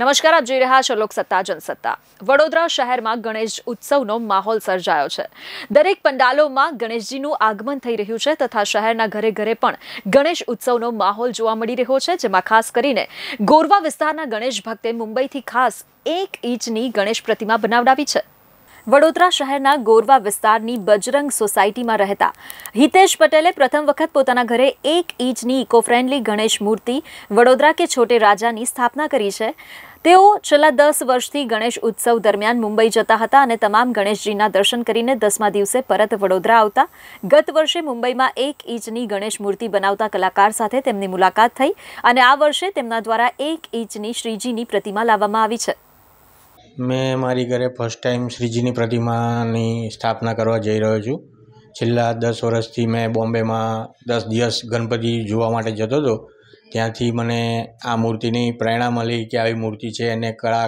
નમસ્કાર આપ જોઈ રહ્યા છો લોકસત્તા જનસત્તા વડોદરા શહેરમાં ગણેશ ઉત્સવનો માહોલ સર્જાયો છે દરેક પંડાલોમાં ગણેશજીનું આગમન થઈ રહ્યું છે તથા શહેરના ઘરે ઘરે પણ ગણેશ ઉત્સવનો માહોલ જોવા મળી રહ્યો છે જેમાં ખાસ કરીને ગોરવા વિસ્તારના ગણેશ ભક્તે મુંબઈથી ખાસ એક ઇંચની ગણેશ પ્રતિમા બનાવડાવી છે વડોદરા શહેરના ગોરવા વિસ્તારની બજરંગ સોસાયટીમાં રહેતા હિતેશ પટેલે પ્રથમ વખત પોતાના ઘરે એક ઇંચની ઇકો ફ્રેન્ડલી ગણેશ મૂર્તિ વડોદરા કે છોટે રાજાની સ્થાપના કરી છે તેઓ છેલ્લા દસ વર્ષથી ગણેશ ઉત્સવ દરમિયાન મુંબઈ જતા હતા અને તમામ ગણેશજીના દર્શન કરીને દસમા દિવસે પરત વડોદરા આવતા ગત વર્ષે મુંબઈમાં એક ઇંચની ગણેશ મૂર્તિ બનાવતા કલાકાર સાથે તેમની મુલાકાત થઈ અને આ વર્ષે તેમના દ્વારા એક ઇંચની શ્રીજીની પ્રતિમા લાવવામાં આવી છે મેં મારી ઘરે ફર્સ્ટ ટાઈમ શ્રીજીની પ્રતિમાની સ્થાપના કરવા જઈ રહ્યો છું છેલ્લા દસ વર્ષથી મેં બોમ્બેમાં દસ દિવસ ગણપતિ જોવા માટે જતો હતો ત્યાંથી મને આ મૂર્તિની પ્રેરણા મળી કે આવી મૂર્તિ છે અને કળા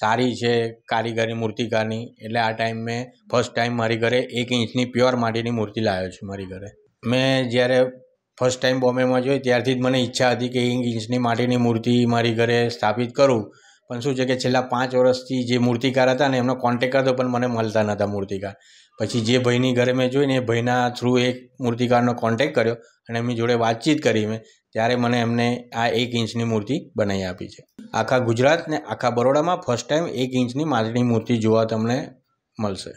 સારી છે કારીગરી મૂર્તિકારની એટલે આ ટાઈમ મેં ફર્સ્ટ ટાઈમ મારી ઘરે એક ઇંચની પ્યોર માટીની મૂર્તિ લાવ્યો છું મારી ઘરે મેં જ્યારે ફર્સ્ટ ટાઈમ બોમ્બેમાં જોઈ ત્યારથી જ મને ઈચ્છા હતી કે એક ઇંચની માટીની મૂર્તિ મારી ઘરે સ્થાપિત કરું પણ શું છે કે છેલ્લા પાંચ વર્ષથી જે મૂર્તિકાર હતા ને એમનો કોન્ટેક હતો પણ મને મળતા નહોતા મૂર્તિકાર પછી જે ભાઈની ઘરે મેં જોઈને એ ભાઈના થ્રુ એક મૂર્તિકારનો કોન્ટેક કર્યો અને એમની જોડે વાતચીત કરી મેં ત્યારે મને એમને આ એક ઇંચની મૂર્તિ બનાવી આપી છે આખા ગુજરાત ને આખા બરોડામાં ફર્સ્ટ ટાઈમ એક ઇંચની માટીની મૂર્તિ જોવા તમને મળશે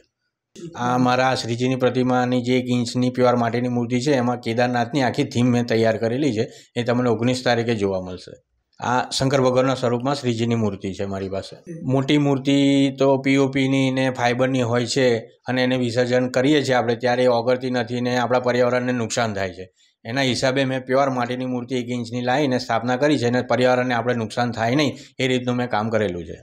આ મારા શ્રીજીની પ્રતિમાની જે એક ઇંચની પ્યોર માટીની મૂર્તિ છે એમાં કેદારનાથની આખી થીમ મેં તૈયાર કરેલી છે એ તમને ઓગણીસ તારીખે જોવા મળશે આ શંકર ભગવાનના સ્વરૂપમાં શ્રીજીની મૂર્તિ છે મારી પાસે મોટી મૂર્તિ તો પીઓપીની ને ફાઇબરની હોય છે અને એને વિસર્જન કરીએ છીએ આપણે ત્યારે ઓગળતી નથી ને આપણા પર્યાવરણને નુકસાન થાય છે એના હિસાબે મેં પ્યોર માટીની મૂર્તિ એક ઇંચની લાવીને સ્થાપના કરી છે અને પર્યાવરણને આપણે નુકસાન થાય નહીં એ રીતનું મેં કામ કરેલું છે